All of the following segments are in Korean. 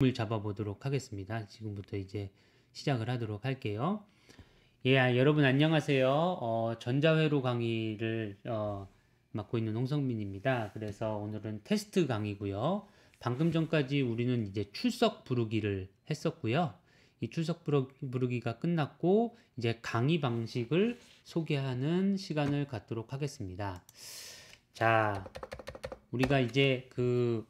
을 잡아보도록 하겠습니다. 지금부터 이제 시작을 하도록 할게요. 예, 아, 여러분 안녕하세요. 어, 전자회로 강의를 어, 맡고 있는 홍성민입니다. 그래서 오늘은 테스트 강의고요. 방금 전까지 우리는 이제 출석 부르기를 했었고요. 이 출석 부르기가 끝났고 이제 강의 방식을 소개하는 시간을 갖도록 하겠습니다. 자, 우리가 이제 그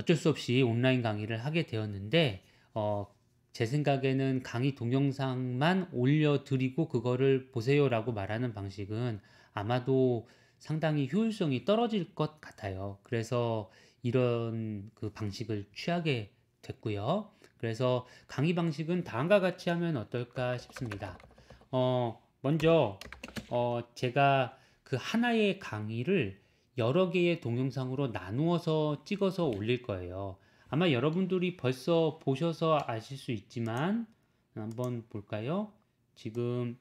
어쩔 수 없이 온라인 강의를 하게 되었는데 어, 제 생각에는 강의 동영상만 올려드리고 그거를 보세요라고 말하는 방식은 아마도 상당히 효율성이 떨어질 것 같아요. 그래서 이런 그 방식을 취하게 됐고요. 그래서 강의 방식은 다음과 같이 하면 어떨까 싶습니다. 어, 먼저 어, 제가 그 하나의 강의를 여러 개의 동영상으로 나누어서 찍어서 올릴 거예요. 아마 여러분들이 벌써 보셔서 아실 수 있지만 한번 볼까요? 지금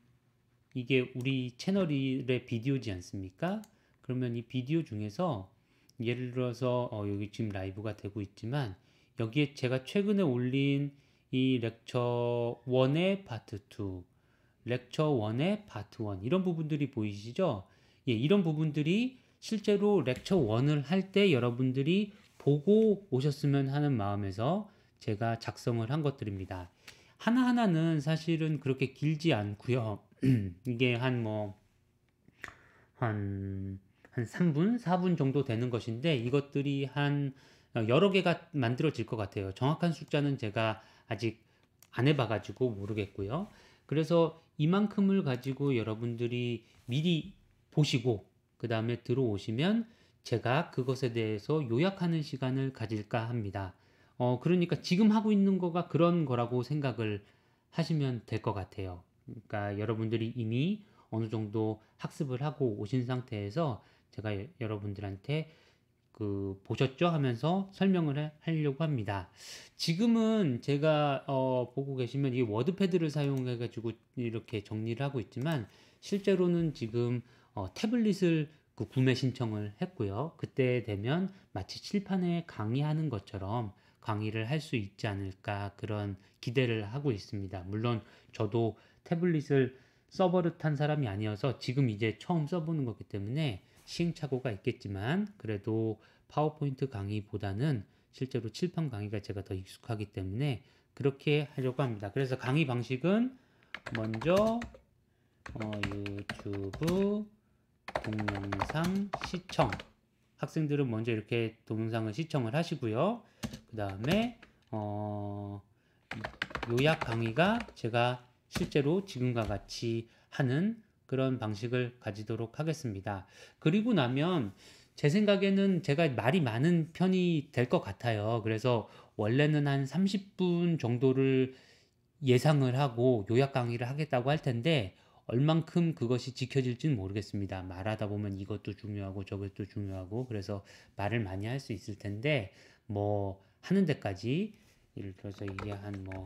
이게 우리 채널의 비디오지 않습니까? 그러면 이 비디오 중에서 예를 들어서 어 여기 지금 라이브가 되고 있지만 여기에 제가 최근에 올린 이 렉처 1의 파트 2, 렉처 1의 파트 1 이런 부분들이 보이시죠? 예, 이런 부분들이 실제로 렉처 1을할 때 여러분들이 보고 오셨으면 하는 마음에서 제가 작성을 한 것들입니다. 하나하나는 사실은 그렇게 길지 않고요. 이게 한 뭐, 한, 한 3분, 4분 정도 되는 것인데 이것들이 한 여러 개가 만들어질 것 같아요. 정확한 숫자는 제가 아직 안 해봐가지고 모르겠고요. 그래서 이만큼을 가지고 여러분들이 미리 보시고 그 다음에 들어오시면 제가 그것에 대해서 요약하는 시간을 가질까 합니다. 어, 그러니까 지금 하고 있는 거가 그런 거라고 생각을 하시면 될 것 같아요. 그러니까 여러분들이 이미 어느 정도 학습을 하고 오신 상태에서 제가 여러분들한테 그 보셨죠 하면서 설명을 하려고 합니다. 지금은 제가 어 보고 계시면 이 워드패드를 사용해 가지고 이렇게 정리를 하고 있지만 실제로는 지금 어, 태블릿을 그 구매 신청을 했고요. 그때 되면 마치 칠판에 강의하는 것처럼 강의를 할 수 있지 않을까 그런 기대를 하고 있습니다. 물론 저도 태블릿을 써버릇한 사람이 아니어서 지금 이제 처음 써보는 거기 때문에 시행착오가 있겠지만 그래도 파워포인트 강의보다는 실제로 칠판 강의가 제가 더 익숙하기 때문에 그렇게 하려고 합니다. 그래서 강의 방식은 먼저 어, 유튜브 동영상 시청 학생들은 먼저 이렇게 동영상을 시청을 하시고요 그 다음에 어, 요약 강의가 제가 실제로 지금과 같이 하는 그런 방식을 가지도록 하겠습니다 그리고 나면 제 생각에는 제가 말이 많은 편이 될 것 같아요 그래서 원래는 한 30분 정도를 예상을 하고 요약 강의를 하겠다고 할 텐데 얼만큼 그것이 지켜질지는 모르겠습니다. 말하다 보면 이것도 중요하고 저것도 중요하고 그래서 말을 많이 할 수 있을 텐데 뭐 하는 데까지 예를 들어서 이게 한 뭐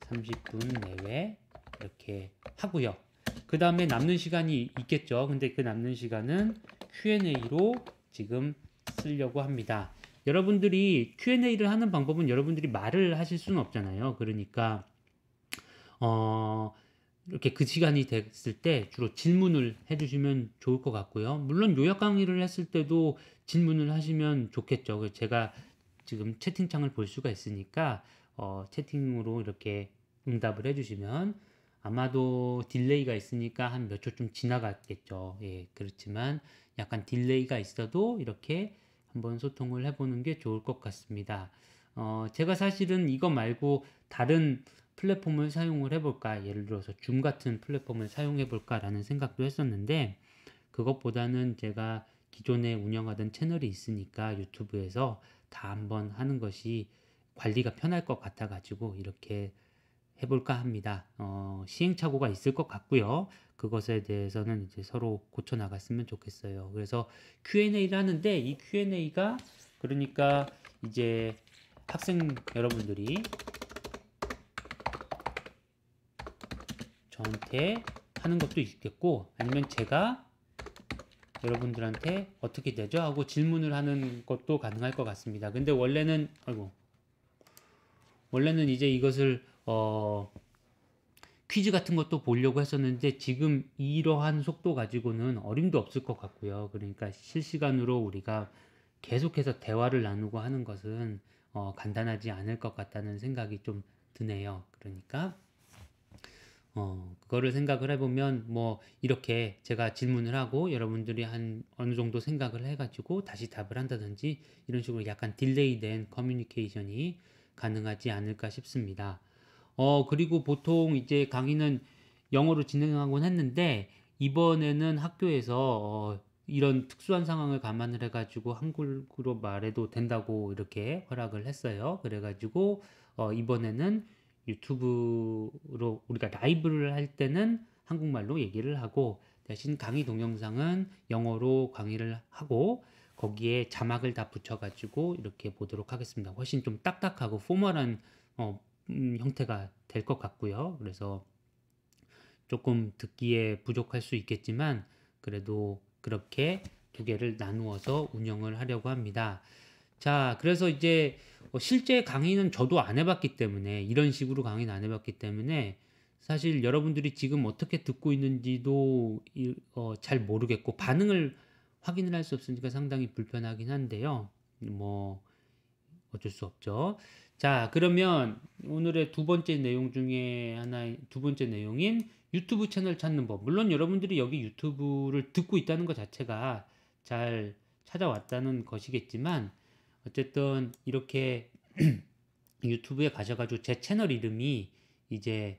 30분 내외 이렇게 하고요. 그 다음에 남는 시간이 있겠죠. 근데 그 남는 시간은 Q&A로 지금 쓰려고 합니다. 여러분들이 Q&A를 하는 방법은 여러분들이 말을 하실 수는 없잖아요. 그러니까 어 이렇게 그 시간이 됐을 때 주로 질문을 해주시면 좋을 것 같고요. 물론 요약 강의를 했을 때도 질문을 하시면 좋겠죠. 제가 지금 채팅창을 볼 수가 있으니까 어, 채팅으로 이렇게 응답을 해주시면 아마도 딜레이가 있으니까 한 몇 초쯤 지나갔겠죠. 예, 그렇지만 약간 딜레이가 있어도 이렇게 한번 소통을 해보는 게 좋을 것 같습니다. 어, 제가 사실은 이거 말고 다른 플랫폼을 사용을 해볼까 예를 들어서 줌 같은 플랫폼을 사용해볼까라는 생각도 했었는데 그것보다는 제가 기존에 운영하던 채널이 있으니까 유튜브에서 다 한번 하는 것이 관리가 편할 것 같아 가지고 이렇게 해볼까 합니다. 어, 시행착오가 있을 것 같고요. 그것에 대해서는 이제 서로 고쳐 나갔으면 좋겠어요. 그래서 Q&A를 하는데 이 Q&A가 그러니까 이제 학생 여러분들이 저한테 하는 것도 있겠고 아니면 제가 여러분들한테 어떻게 되죠? 하고 질문을 하는 것도 가능할 것 같습니다. 근데 원래는 아이고 원래는 이제 이것을 어 퀴즈 같은 것도 보려고 했었는데 지금 이러한 속도 가지고는 어림도 없을 것 같고요. 그러니까 실시간으로 우리가 계속해서 대화를 나누고 하는 것은 어, 간단하지 않을 것 같다는 생각이 좀 드네요. 그러니까 어, 그거를 생각을 해보면 뭐 이렇게 제가 질문을 하고 여러분들이 한 어느 정도 생각을 해가지고 다시 답을 한다든지 이런 식으로 약간 딜레이된 커뮤니케이션이 가능하지 않을까 싶습니다. 어, 그리고 보통 이제 강의는 영어로 진행하곤 했는데 이번에는 학교에서 어, 이런 특수한 상황을 감안을 해가지고 한국으로 말해도 된다고 이렇게 허락을 했어요. 그래가지고 어, 이번에는 유튜브로 우리가 라이브를 할 때는 한국말로 얘기를 하고 대신 강의 동영상은 영어로 강의를 하고 거기에 자막을 다 붙여가지고 이렇게 보도록 하겠습니다. 훨씬 좀 딱딱하고 포멀한 어, 음, 형태가 될 것 같고요. 그래서 조금 듣기에 부족할 수 있겠지만 그래도 그렇게 두 개를 나누어서 운영을 하려고 합니다. 자, 그래서 이제 뭐 실제 강의는 저도 안 해봤기 때문에 이런 식으로 강의는 안 해봤기 때문에 사실 여러분들이 지금 어떻게 듣고 있는지도 어, 잘 모르겠고 반응을 확인을 할 수 없으니까 상당히 불편하긴 한데요. 뭐 어쩔 수 없죠. 자, 그러면 오늘의 두 번째 내용 중에 하나, 의두 번째 내용인 유튜브 채널 찾는 법. 물론 여러분들이 여기 유튜브를 듣고 있다는 것 자체가 잘 찾아왔다는 것이겠지만, 어쨌든 이렇게 유튜브에 가셔가지고 제 채널 이름이 이제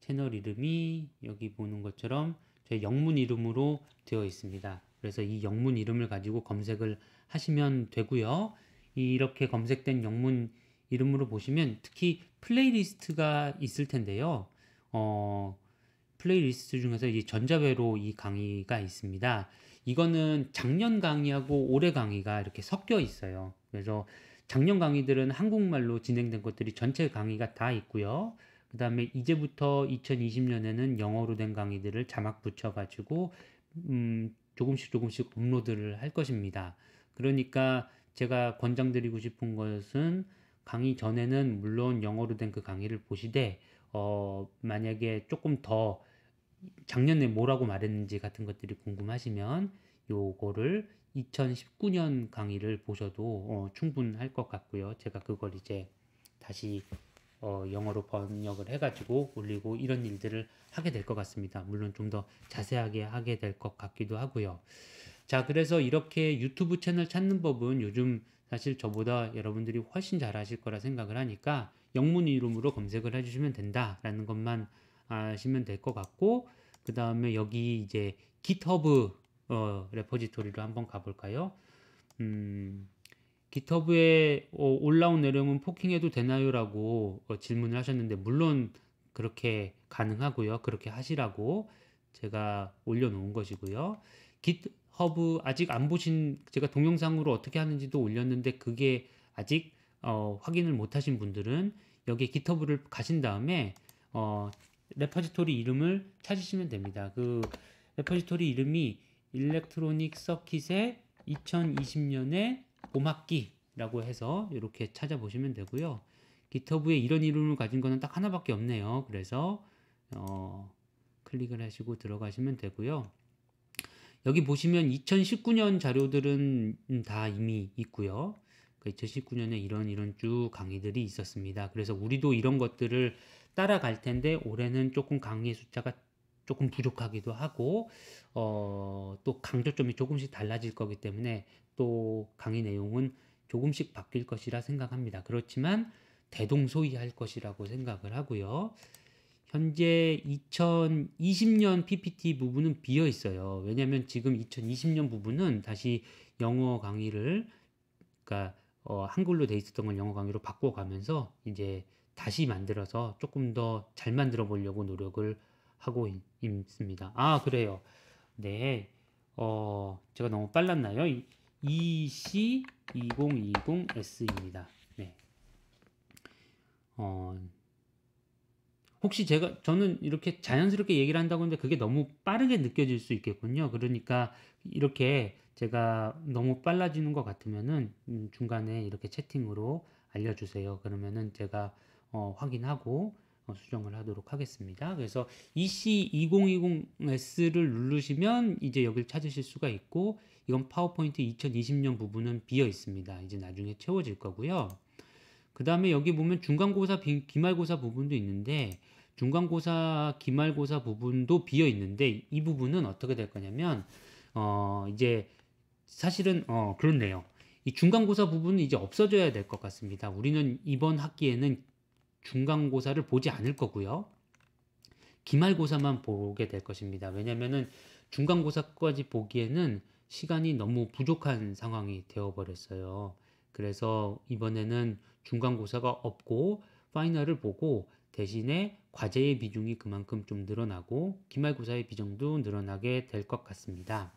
채널 이름이 여기 보는 것처럼 제 영문 이름으로 되어 있습니다. 그래서 이 영문 이름을 가지고 검색을 하시면 되고요. 이렇게 검색된 영문 이름으로 보시면 특히 플레이리스트가 있을 텐데요. 어, 플레이리스트 중에서 이 전자회로 이 강의가 있습니다. 이거는 작년 강의하고 올해 강의가 이렇게 섞여 있어요. 그래서 작년 강의들은 한국말로 진행된 것들이 전체 강의가 다 있고요. 그 다음에 이제부터 2020년에는 영어로 된 강의들을 자막 붙여가지고 음, 조금씩 조금씩 업로드를 할 것입니다. 그러니까 제가 권장드리고 싶은 것은 강의 전에는 물론 영어로 된 그 강의를 보시되 어, 만약에 조금 더 작년에 뭐라고 말했는지 같은 것들이 궁금하시면 요거를 2019년 강의를 보셔도 어, 충분할 것 같고요. 제가 그걸 이제 다시 어, 영어로 번역을 해가지고 올리고 이런 일들을 하게 될 것 같습니다. 물론 좀 더 자세하게 하게 될 것 같기도 하고요. 자, 그래서 이렇게 유튜브 채널 찾는 법은 요즘 사실 저보다 여러분들이 훨씬 잘 아실 거라 생각을 하니까 영문 이름으로 검색을 해주시면 된다라는 것만 아시면 될 것 같고, 그 다음에 여기 이제 GitHub 어, 레포지토리로 한번 가볼까요? 음, 기터브에 어, 올라온 내용은 포킹해도 되나요라고 어, 질문을 하셨는데 물론 그렇게 가능하고요. 그렇게 하시라고 제가 올려놓은 것이고요. 깃허브 아직 안 보신 제가 동영상으로 어떻게 하는지도 올렸는데 그게 아직 어, 확인을 못하신 분들은 여기 깃허브를 가신 다음에 어, 레퍼지토리 이름을 찾으시면 됩니다. 그 레퍼지토리 이름이 일렉트로닉 서킷의 2020년의 봄학기라고 해서 이렇게 찾아보시면 되고요. 기터브에 이런 이름을 가진 거는 딱 하나밖에 없네요. 그래서 어, 클릭을 하시고 들어가시면 되고요. 여기 보시면 2019년 자료들은 음, 다 이미 있고요. 2019년에 그 이런 이런 쭉 강의들이 있었습니다. 그래서 우리도 이런 것들을 따라갈 텐데 올해는 조금 강의 숫자가 조금 부족하기도 하고 어, 또 강조점이 조금씩 달라질 거기 때문에 또 강의 내용은 조금씩 바뀔 것이라 생각합니다. 그렇지만 대동소이할 것이라고 생각을 하고요. 현재 2020년 PPT 부분은 비어 있어요. 왜냐하면 지금 2020년 부분은 다시 영어 강의를 그러니까 어, 한글로 돼 있었던 걸 영어 강의로 바꿔가면서 이제 다시 만들어서 조금 더 잘 만들어 보려고 노력을 하고 있, 습니다 아, 그래요. 네. 어, 제가 너무 빨랐나요? EC2020S입니다. 네. 어, 혹시 제가, 저는 이렇게 자연스럽게 얘기를 한다고 했는데 그게 너무 빠르게 느껴질 수 있겠군요. 그러니까 이렇게 제가 너무 빨라지는 것 같으면은 음, 중간에 이렇게 채팅으로 알려주세요. 그러면은 제가 어, 확인하고 어, 수정을 하도록 하겠습니다. 그래서 EC2020S를 누르시면 이제 여기를 찾으실 수가 있고 이건 파워포인트 2020년 부분은 비어 있습니다. 이제 나중에 채워질 거고요. 그 다음에 여기 보면 중간고사, 기말고사 부분도 있는데 중간고사, 기말고사 부분도 비어 있는데 이 부분은 어떻게 될 거냐면 어 이제 사실은 어 그렇네요. 이 중간고사 부분은 이제 없어져야 될 것 같습니다. 우리는 이번 학기에는 중간고사를 보지 않을 거고요. 기말고사만 보게 될 것입니다. 왜냐면은 중간고사까지 보기에는 시간이 너무 부족한 상황이 되어버렸어요. 그래서 이번에는 중간고사가 없고 파이널을 보고 대신에 과제의 비중이 그만큼 좀 늘어나고 기말고사의 비중도 늘어나게 될 것 같습니다.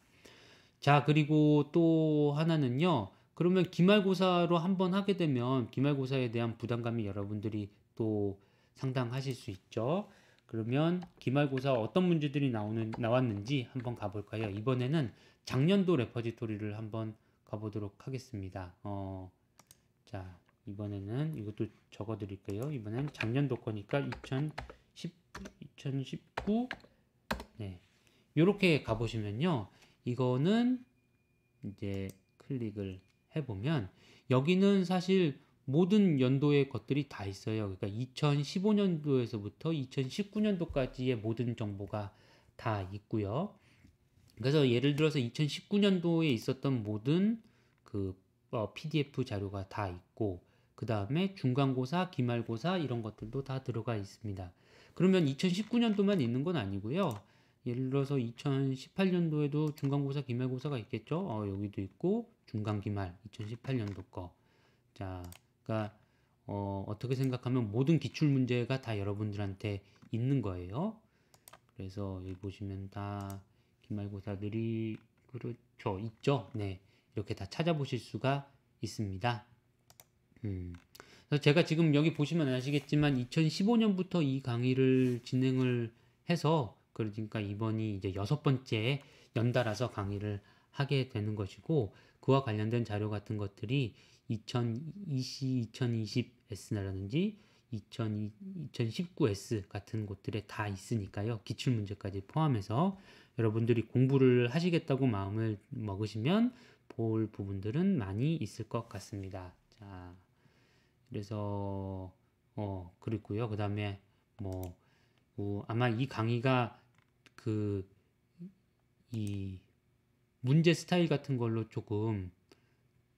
자, 그리고 또 하나는요. 그러면 기말고사로 한번 하게 되면 기말고사에 대한 부담감이 여러분들이 또 상담하실 수 있죠. 그러면 기말고사 어떤 문제들이 나오는 나왔는지 한번 가볼까요? 이번에는 작년도 레퍼지토리를 한번 가보도록 하겠습니다. 어, 자 이번에는 이것도 적어드릴게요. 이번엔 작년도 거니까 2010, 2019네 이렇게 가보시면요. 이거는 이제 클릭을 해보면 여기는 사실 모든 연도의 것들이 다 있어요. 그러니까 2015년도에서부터 2019년도까지의 모든 정보가 다 있고요. 그래서 예를 들어서 2019년도에 있었던 모든 그 어, PDF 자료가 다 있고 그 다음에 중간고사, 기말고사 이런 것들도 다 들어가 있습니다. 그러면 2019년도만 있는 건 아니고요. 예를 들어서 2018년도에도 중간고사, 기말고사가 있겠죠. 어, 여기도 있고 중간기말 2018년도 거. 자, 그러니까 어, 어떻게 생각하면 모든 기출 문제가 다 여러분들한테 있는 거예요. 그래서 여기 보시면 다 기말고사들이 그렇죠 있죠. 네 이렇게 다 찾아보실 수가 있습니다. 음. 그래서 제가 지금 여기 보시면 아시겠지만 2015년부터 이 강의를 진행을 해서 그러니까 이번이 이제 여섯 번째 연달아서 강의를 하게 되는 것이고 그와 관련된 자료 같은 것들이 2020, 2020 S나라든지 2 0 1 9 S 같은 곳들에 다 있으니까요. 기출문제까지 포함해서 여러분들이 공부를 하시겠다고 마음을 먹으시면 볼 부분들은 많이 있을 것 같습니다. 자, 그래서, 어, 그리고요. 그 다음에 뭐, 어, 아마 이 강의가 그, 이 문제 스타일 같은 걸로 조금,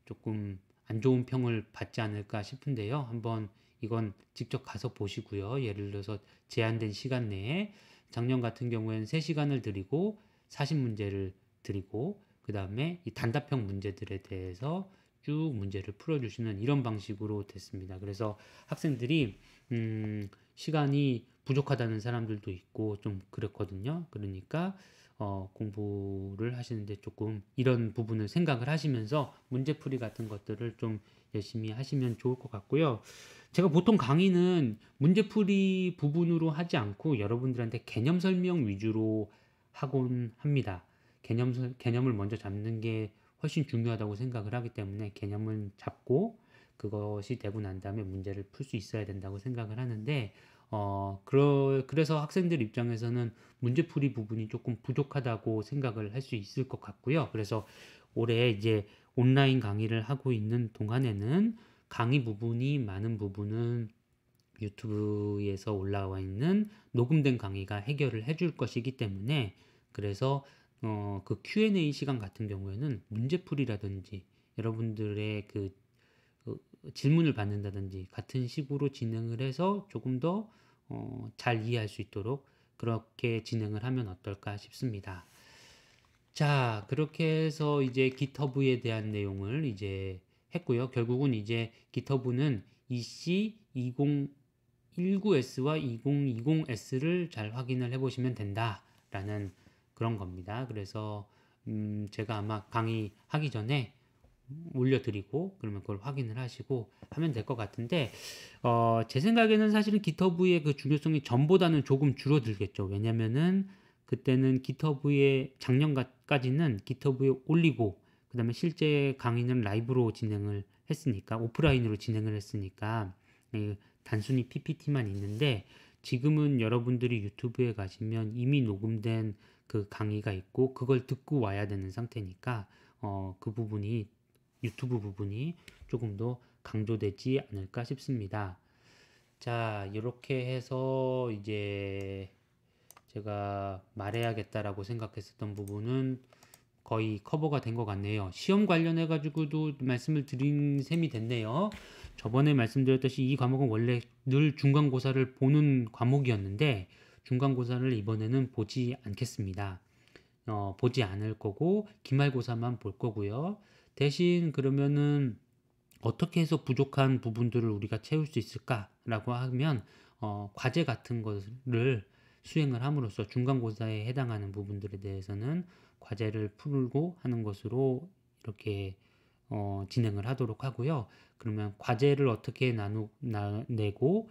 조금 안 좋은 평을 받지 않을까 싶은데요. 한번 이건 직접 가서 보시고요. 예를 들어서 제한된 시간 내에 작년 같은 경우에는 3시간을 드리고 40문제를 드리고 그 다음에 이 단답형 문제들에 대해서 쭉 문제를 풀어주시는 이런 방식으로 됐습니다. 그래서 학생들이 음, 시간이 부족하다는 사람들도 있고 좀 그랬거든요. 그러니까 어, 공부를 하시는데 조금 이런 부분을 생각을 하시면서 문제풀이 같은 것들을 좀 열심히 하시면 좋을 것 같고요. 제가 보통 강의는 문제풀이 부분으로 하지 않고 여러분들한테 개념 설명 위주로 하곤 합니다. 개념, 개념을 먼저 잡는 게 훨씬 중요하다고 생각을 하기 때문에 개념을 잡고 그것이 되고 난 다음에 문제를 풀 수 있어야 된다고 생각을 하는데 어, 그러, 그래서 학생들 입장에서는 문제풀이 부분이 조금 부족하다고 생각을 할 수 있을 것 같고요. 그래서 올해 이제 온라인 강의를 하고 있는 동안에는 강의 부분이 많은 부분은 유튜브에서 올라와 있는 녹음된 강의가 해결을 해줄 것이기 때문에 그래서 어, 그 Q&A 시간 같은 경우에는 문제풀이라든지 여러분들의 그 어, 질문을 받는다든지 같은 식으로 진행을 해서 조금 더잘 어, 이해할 수 있도록 그렇게 진행을 하면 어떨까 싶습니다. 자, 그렇게 해서 이제 기터브에 대한 내용을 이제 했고요. 결국은 이제 기터브는 EC 2019S와 2020S를 잘 확인을 해보시면 된다라는 그런 겁니다. 그래서 음, 제가 아마 강의하기 전에 올려드리고 그러면 그걸 확인을 하시고 하면 될 것 같은데 어, 제 생각에는 사실은 기터브의 그 중요성이 전보다는 조금 줄어들겠죠. 왜냐면은 그때는 기터브의 작년까지는 기터브에 올리고 그 다음에 실제 강의는 라이브로 진행을 했으니까 오프라인으로 진행을 했으니까 단순히 PPT만 있는데 지금은 여러분들이 유튜브에 가시면 이미 녹음된 그 강의가 있고 그걸 듣고 와야 되는 상태니까 어, 그 부분이 유튜브 부분이 조금 더 강조되지 않을까 싶습니다. 자, 이렇게 해서 이제 제가 말해야겠다라고 생각했었던 부분은 거의 커버가 된 것 같네요. 시험 관련해 가지고도 말씀을 드린 셈이 됐네요. 저번에 말씀드렸듯이 이 과목은 원래 늘 중간고사를 보는 과목이었는데 중간고사를 이번에는 보지 않겠습니다. 어, 보지 않을 거고 기말고사만 볼 거고요. 대신 그러면은 어떻게 해서 부족한 부분들을 우리가 채울 수 있을까라고 하면 어, 과제 같은 것을 수행을 함으로써 중간고사에 해당하는 부분들에 대해서는 과제를 풀고 하는 것으로 이렇게 어, 진행을 하도록 하고요. 그러면 과제를 어떻게 나누 나, 내고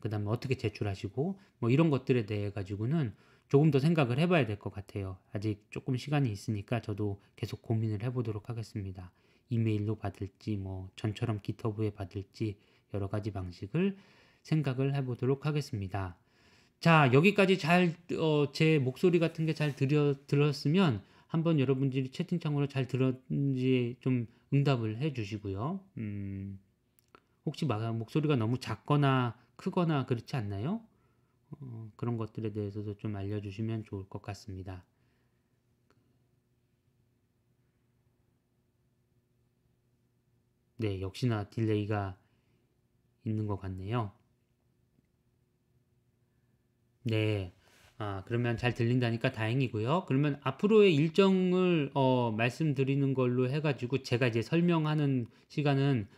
그다음에 어떻게 제출하시고 뭐 이런 것들에 대해 가지고는 조금 더 생각을 해봐야 될 것 같아요. 아직 조금 시간이 있으니까 저도 계속 고민을 해보도록 하겠습니다. 이메일로 받을지 뭐 전처럼 기터브에 받을지 여러 가지 방식을 생각을 해보도록 하겠습니다. 자 여기까지 잘제 어, 목소리 같은 게 잘 들었으면 한번 여러분들이 채팅창으로 잘 들었는지 좀 응답을 해주시고요. 음, 혹시 목소리가 너무 작거나 크거나 그렇지 않나요? 음, 그런 것들에 대해서도 좀 알려주시면 좋을 것 같습니다. 네, 역시나 딜레이가 있는 것 같네요. 네. 아, 그러면 잘 들린다니까 다행이고요. 그러면 앞으로의 일정을 어, 말씀드리는 걸로 해가지고 제가 이제 설명하는 시간은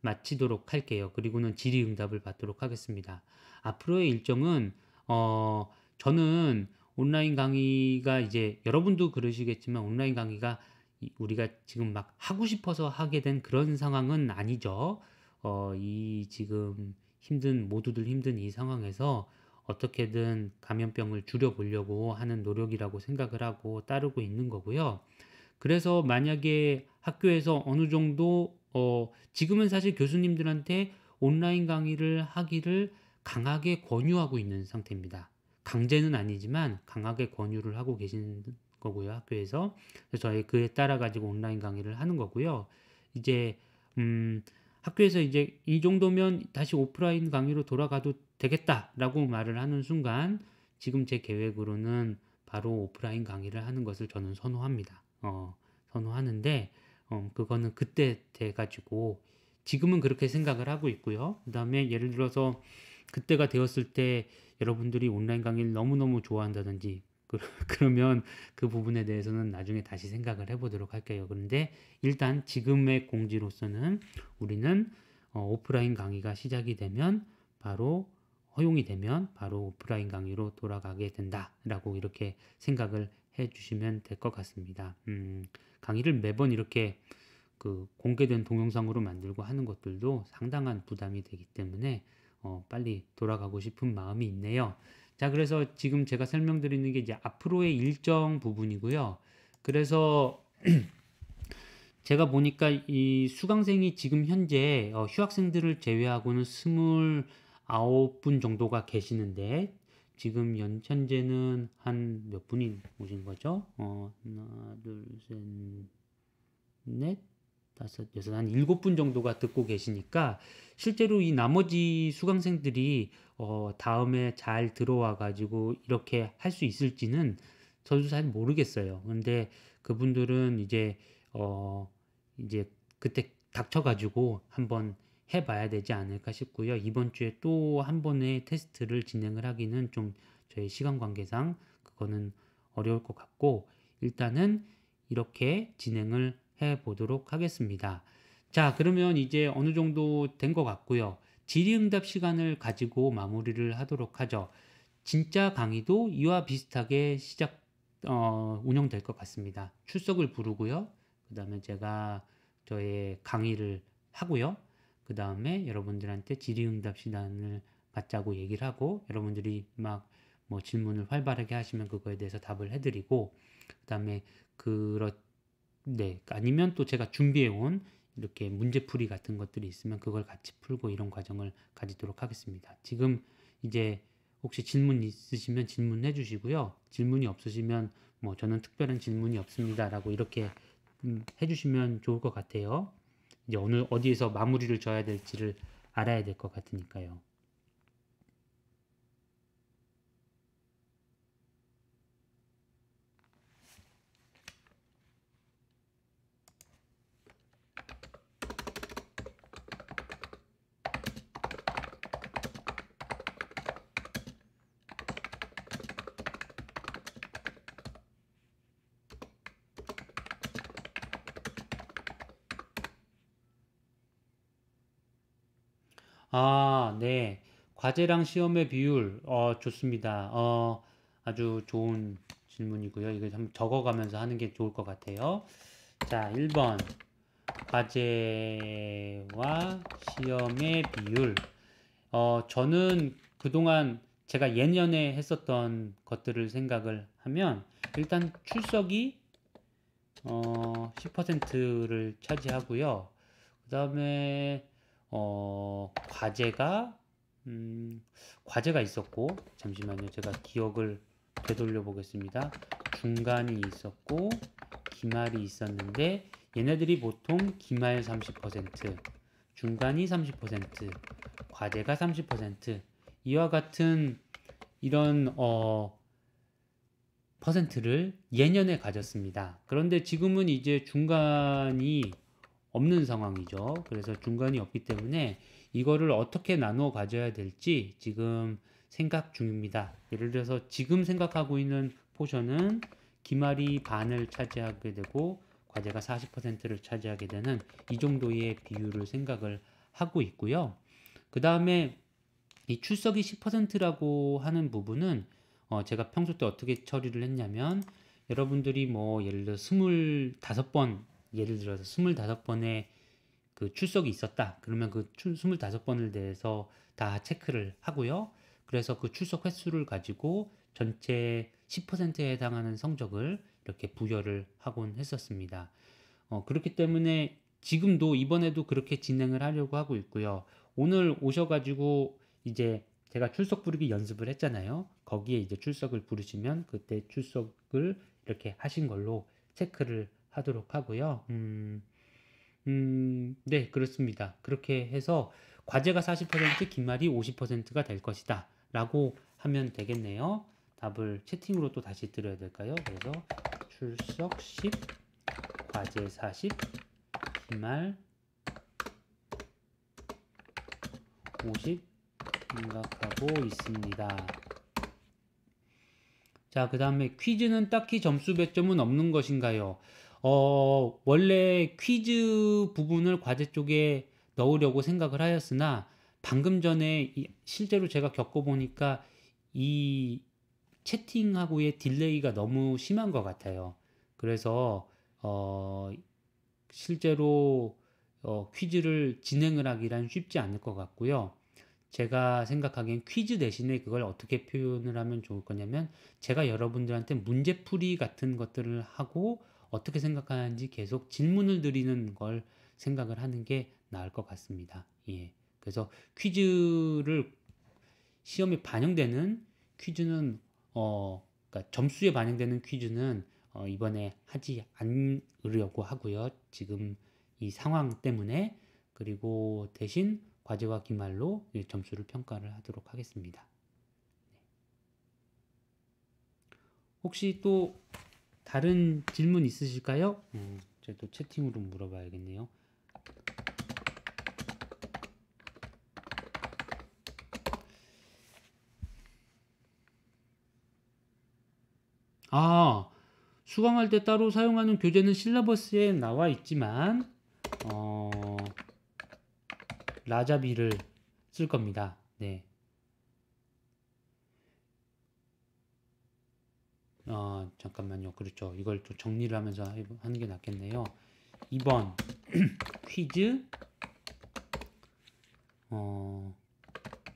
마치도록 할게요. 그리고는 질의응답을 받도록 하겠습니다. 앞으로의 일정은 어 저는 온라인 강의가 이제 여러분도 그러시겠지만 온라인 강의가 우리가 지금 막 하고 싶어서 하게 된 그런 상황은 아니죠. 어, 이 지금 힘든 모두들 힘든 이 상황에서 어떻게든 감염병을 줄여보려고 하는 노력이라고 생각을 하고 따르고 있는 거고요. 그래서 만약에 학교에서 어느 정도 어, 지금은 사실 교수님들한테 온라인 강의를 하기를 강하게 권유하고 있는 상태입니다. 강제는 아니지만 강하게 권유를 하고 계신 거고요. 학교에서 저희 그에 따라 가지고 온라인 강의를 하는 거고요. 이제 음 학교에서 이제 이 정도면 다시 오프라인 강의로 돌아가도 되겠다라고 말을 하는 순간 지금 제 계획으로는 바로 오프라인 강의를 하는 것을 저는 선호합니다. 어, 선호하는데 어, 그거는 그때 돼 가지고 지금은 그렇게 생각을 하고 있고요. 그다음에 예를 들어서 그때가 되었을 때 여러분들이 온라인 강의를 너무너무 좋아한다든지 그, 그러면 그 부분에 대해서는 나중에 다시 생각을 해보도록 할게요. 그런데 일단 지금의 공지로서는 우리는 어, 오프라인 강의가 시작이 되면 바로 허용이 되면 바로 오프라인 강의로 돌아가게 된다라고 이렇게 생각을 해 주시면 될 것 같습니다. 음, 강의를 매번 이렇게 그 공개된 동영상으로 만들고 하는 것들도 상당한 부담이 되기 때문에 어, 빨리 돌아가고 싶은 마음이 있네요. 자, 그래서 지금 제가 설명드리는 게 이제 앞으로의 일정 부분이고요. 그래서 제가 보니까 이 수강생이 지금 현재 어, 휴학생들을 제외하고는 2 9분 정도가 계시는데 지금 연 현재는 한 몇 분이 오신 거죠? 어, 하나, 둘, 셋, 넷, 다섯, 여섯, 한 일곱 분 정도가 듣고 계시니까 실제로 이 나머지 수강생들이 어, 다음에 잘 들어와 가지고 이렇게 할 수 있을지는 저도 잘 모르겠어요. 근데 그분들은 이제 어, 이제 그때 닥쳐 가지고 한번 해 봐야 되지 않을까 싶고요. 이번 주에 또 한 번의 테스트를 진행을 하기는 좀 저희 시간 관계상 그거는 어려울 것 같고 일단은 이렇게 진행을 해 보도록 하겠습니다. 자, 그러면 이제 어느 정도 된 것 같고요. 질의응답 시간을 가지고 마무리를 하도록 하죠. 진짜 강의도 이와 비슷하게 시작, 어, 운영될 것 같습니다. 출석을 부르고요. 그 다음에 제가 저의 강의를 하고요. 그 다음에 여러분들한테 질의응답 시간을 갖자고 얘기를 하고 여러분들이 막 뭐 질문을 활발하게 하시면 그거에 대해서 답을 해드리고 그 다음에 그렇 네. 그러니까 아니면 또 제가 준비해온 이렇게 문제풀이 같은 것들이 있으면 그걸 같이 풀고 이런 과정을 가지도록 하겠습니다. 지금 이제 혹시 질문 있으시면 질문해 주시고요. 질문이 없으시면 뭐 저는 특별한 질문이 없습니다라고 이렇게 음, 해주시면 좋을 것 같아요. 이제 오늘 어디에서 마무리를 줘야 될지를 알아야 될 것 같으니까요. 과제랑 시험의 비율 어, 좋습니다. 어, 아주 좋은 질문이고요. 이걸 한번 적어가면서 하는 게 좋을 것 같아요. 자, 1번 과제와 시험의 비율 어, 저는 그동안 제가 예년에 했었던 것들을 생각을 하면 일단 출석이 어, 10%를 차지하고요. 그 다음에 어, 과제가 음, 과제가 있었고 잠시만요. 제가 기억을 되돌려 보겠습니다. 중간이 있었고 기말이 있었는데 얘네들이 보통 기말 30%, 중간이 30%, 과제가 30% 이와 같은 이런 어 퍼센트를 예년에 가졌습니다. 그런데 지금은 이제 중간이 없는 상황이죠. 그래서 중간이 없기 때문에 이거를 어떻게 나누어 가져야 될지 지금 생각 중입니다. 예를 들어서 지금 생각하고 있는 포션은 기말이 반을 차지하게 되고 과제가 40%를 차지하게 되는 이 정도의 비율을 생각을 하고 있고요. 그 다음에 이 출석이 10%라고 하는 부분은 어 제가 평소 때 어떻게 처리를 했냐면 여러분들이 뭐 예를 들어 25번 예를 들어서 25번의 그 출석이 있었다. 그러면 그 25번을 대해서 다 체크를 하고요. 그래서 그 출석 횟수를 가지고 전체 10%에 해당하는 성적을 이렇게 부여를 하곤 했었습니다. 어, 그렇기 때문에 지금도 이번에도 그렇게 진행을 하려고 하고 있고요. 오늘 오셔가지고 이제 제가 출석 부르기 연습을 했잖아요. 거기에 이제 출석을 부르시면 그때 출석을 이렇게 하신 걸로 체크를 하도록 하고요. 음, 음, 네, 그렇습니다. 그렇게 해서 과제가 40%, 긴말이 50%가 될 것이다. 라고 하면 되겠네요. 답을 채팅으로 또 다시 드려야 될까요? 그래서 출석 10, 과제 40, 긴말 50 생각하고 있습니다. 자, 그 다음에 퀴즈는 딱히 점수 배점은 없는 것인가요? 어, 원래 퀴즈 부분을 과제 쪽에 넣으려고 생각을 하였으나 방금 전에 실제로 제가 겪어보니까 이 채팅하고의 딜레이가 너무 심한 것 같아요. 그래서 어, 실제로 어, 퀴즈를 진행을 하기란 쉽지 않을 것 같고요. 제가 생각하기엔 퀴즈 대신에 그걸 어떻게 표현을 하면 좋을 거냐면 제가 여러분들한테 문제풀이 같은 것들을 하고 어떻게 생각하는지 계속 질문을 드리는 걸 생각을 하는 게 나을 것 같습니다. 예. 그래서 퀴즈를 시험에 반영되는 퀴즈는 어 그러니까 점수에 반영되는 퀴즈는 어, 이번에 하지 않으려고 하고요. 지금 이 상황 때문에 그리고 대신 과제와 기말로 점수를 평가를 하도록 하겠습니다. 네. 혹시 또 다른 질문 있으실까요? 음, 제가 또 채팅으로 물어봐야겠네요. 아, 수강할 때 따로 사용하는 교재는 실러버스에 나와 있지만 어, 라자비를 쓸 겁니다. 네. 어, 잠깐만요. 그렇죠. 이걸 좀 정리를 하면서 하는 게 낫겠네요. 2번 퀴즈 어,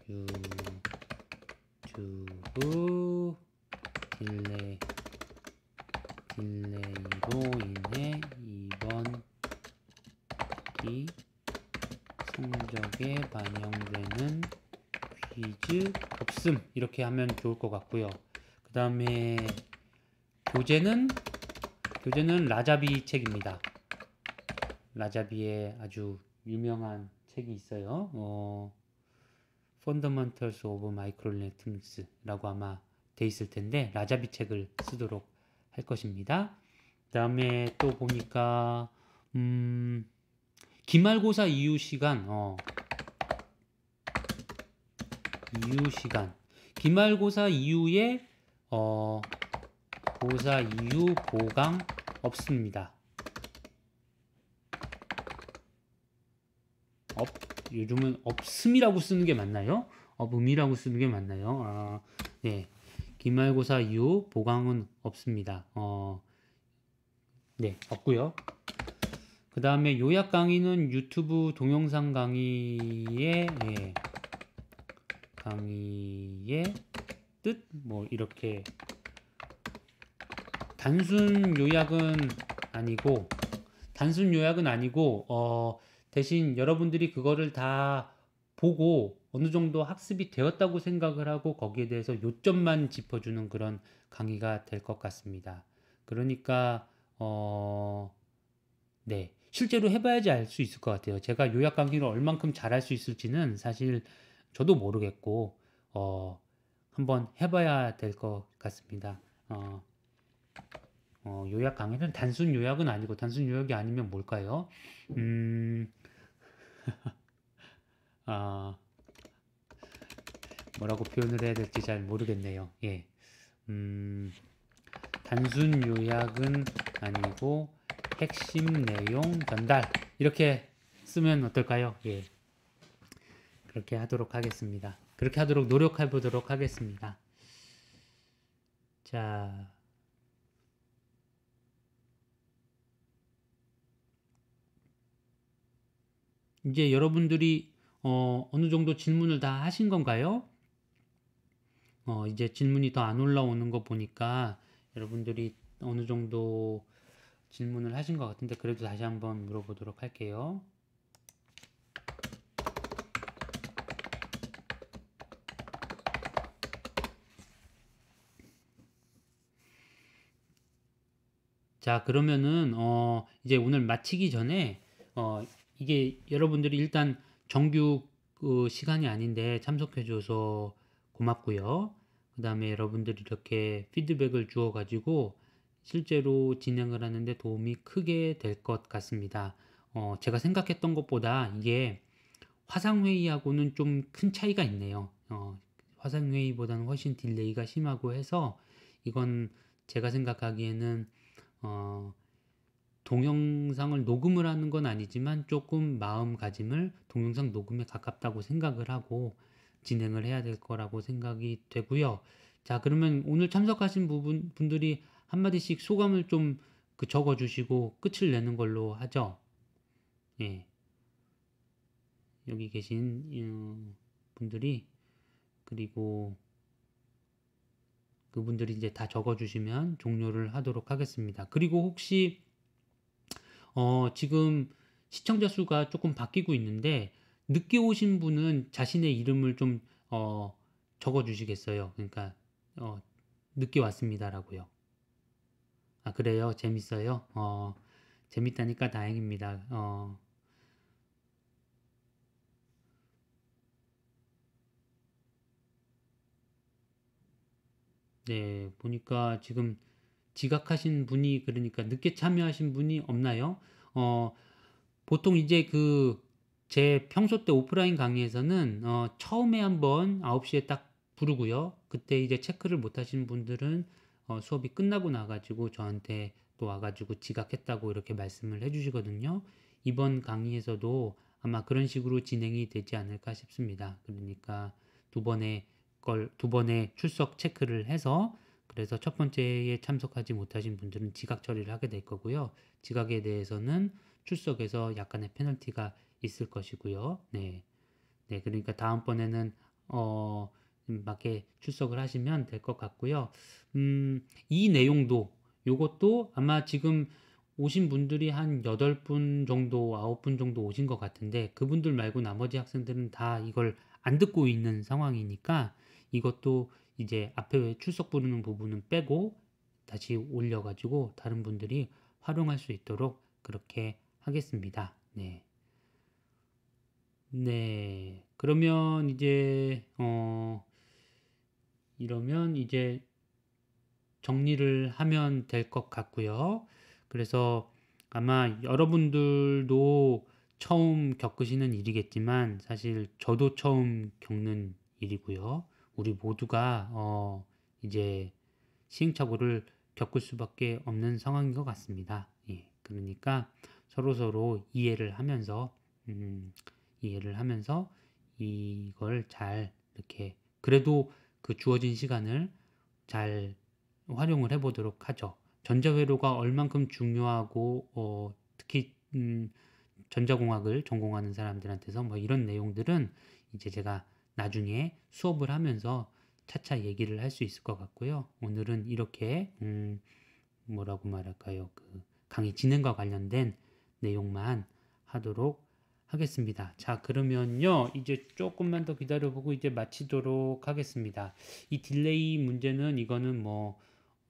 유튜브 딜레 딜레이로 인해 2번기 성적에 반영되는 퀴즈 없음 이렇게 하면 좋을 것 같고요. 그 다음에 교재는 교재는 라자비 책입니다. 라자비의 아주 유명한 책이 있어요. 어, Fundamentals of Microelectronics라고 아마 돼 있을 텐데 라자비 책을 쓰도록 할 것입니다. 그다음에 또 보니까 음, 기말고사 이후 시간 어, 이후 시간 기말고사 이후에 어, 고사 이유 보강 없습니다. 업 요즘은 없음이라고 쓰는 게 맞나요? 업음이라고 쓰는 게 맞나요? 아, 네. 기말고사 이후 보강은 없습니다. 어, 네, 없고요. 그 다음에 요약 강의는 유튜브 동영상 강의에 예, 강의의 뜻뭐 이렇게 단순 요약은 아니고 단순 요약은 아니고 어 대신 여러분들이 그거를 다 보고 어느 정도 학습이 되었다고 생각을 하고 거기에 대해서 요점만 짚어주는 그런 강의가 될 것 같습니다. 그러니까 어 네. 실제로 해봐야지 알 수 있을 것 같아요. 제가 요약 강의를 얼만큼 잘할 수 있을지는 사실 저도 모르겠고 어 한번 해봐야 될 것 같습니다. 어. 어, 요약 강의는 단순 요약은 아니고 단순 요약이 아니면 뭘까요? 음, 아, 뭐라고 표현을 해야 될지 잘 모르겠네요. 예, 음, 단순 요약은 아니고 핵심 내용 전달 이렇게 쓰면 어떨까요? 예, 그렇게 하도록 하겠습니다. 그렇게 하도록 노력해 보도록 하겠습니다. 자. 이제 여러분들이 어, 어느 정도 질문을 다 하신 건가요? 어, 이제 질문이 더 안 올라오는 거 보니까 여러분들이 어느 정도 질문을 하신 것 같은데 그래도 다시 한번 물어보도록 할게요. 자 그러면은 어 이제 오늘 마치기 전에 어 이게 여러분들이 일단 정규 그 시간이 아닌데 참석해 줘서 고맙고요. 그 다음에 여러분들이 이렇게 피드백을 주어 가지고 실제로 진행을 하는데 도움이 크게 될 것 같습니다. 어, 제가 생각했던 것보다 이게 화상회의하고는 좀 큰 차이가 있네요. 어, 화상회의보다는 훨씬 딜레이가 심하고 해서 이건 제가 생각하기에는 어, 동영상을 녹음을 하는 건 아니지만 조금 마음가짐을 동영상 녹음에 가깝다고 생각을 하고 진행을 해야 될 거라고 생각이 되고요. 자, 그러면 오늘 참석하신 부분 분들이 한마디씩 소감을 좀 그 적어 주시고 끝을 내는 걸로 하죠. 예. 여기 계신 어, 분들이 그리고 그분들이 이제 다 적어 주시면 종료를 하도록 하겠습니다. 그리고 혹시 어, 지금 시청자 수가 조금 바뀌고 있는데 늦게 오신 분은 자신의 이름을 좀 어, 적어 주시겠어요. 그러니까 어, 늦게 왔습니다라고요. 아 그래요 재밌어요 어 재밌다니까 다행입니다 어 네, 보니까 지금 지각하신 분이 그러니까 늦게 참여하신 분이 없나요? 어, 보통 이제 그 제 평소 때 오프라인 강의에서는 어, 처음에 한번 9시에 딱 부르고요. 그때 이제 체크를 못 하신 분들은 어, 수업이 끝나고 나가지고 저한테 또 와가지고 지각했다고 이렇게 말씀을 해주시거든요. 이번 강의에서도 아마 그런 식으로 진행이 되지 않을까 싶습니다. 그러니까 두 번의 걸, 두 번의 출석 체크를 해서 그래서 첫 번째에 참석하지 못하신 분들은 지각 처리를 하게 될 거고요. 지각에 대해서는 출석에서 약간의 페널티가 있을 것이고요. 네. 네, 그러니까 다음번에는 어 맞게 출석을 하시면 될 것 같고요. 음, 이 내용도 요것도 아마 지금 오신 분들이 한 여덟 분 정도, 아홉 분 정도 오신 것 같은데 그분들 말고 나머지 학생들은 다 이걸 안 듣고 있는 상황이니까 이것도 이제 앞에 출석 부르는 부분은 빼고 다시 올려가지고 다른 분들이 활용할 수 있도록 그렇게 하겠습니다. 네. 네. 그러면 이제, 어, 이러면 이제 정리를 하면 될 것 같고요. 그래서 아마 여러분들도 처음 겪으시는 일이겠지만 사실 저도 처음 겪는 일이고요. 우리 모두가 어 이제 시행착오를 겪을 수밖에 없는 상황인 것 같습니다. 예, 그러니까 서로 서로 이해를 하면서 음, 이해를 하면서 이걸 잘 이렇게 그래도 그 주어진 시간을 잘 활용을 해보도록 하죠. 전자회로가 얼만큼 중요하고 어, 특히 음, 전자공학을 전공하는 사람들한테서 뭐 이런 내용들은 이제 제가 나중에 수업을 하면서 차차 얘기를 할 수 있을 것 같고요. 오늘은 이렇게 음 뭐라고 말할까요? 그 강의 진행과 관련된 내용만 하도록 하겠습니다. 자, 그러면요. 이제 조금만 더 기다려보고 이제 마치도록 하겠습니다. 이 딜레이 문제는 이거는 뭐,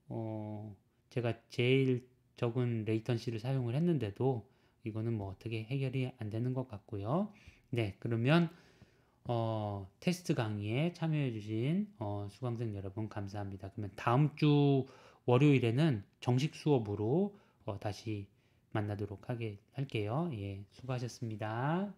어, 제가 제일 적은 레이턴시를 사용을 했는데도 이거는 뭐 어떻게 해결이 안 되는 것 같고요. 네, 그러면 어, 테스트 강의에 참여해주신 어, 수강생 여러분 감사합니다. 그러면 다음 주 월요일에는 정식 수업으로 어, 다시 만나도록 하게 할게요. 예, 수고하셨습니다.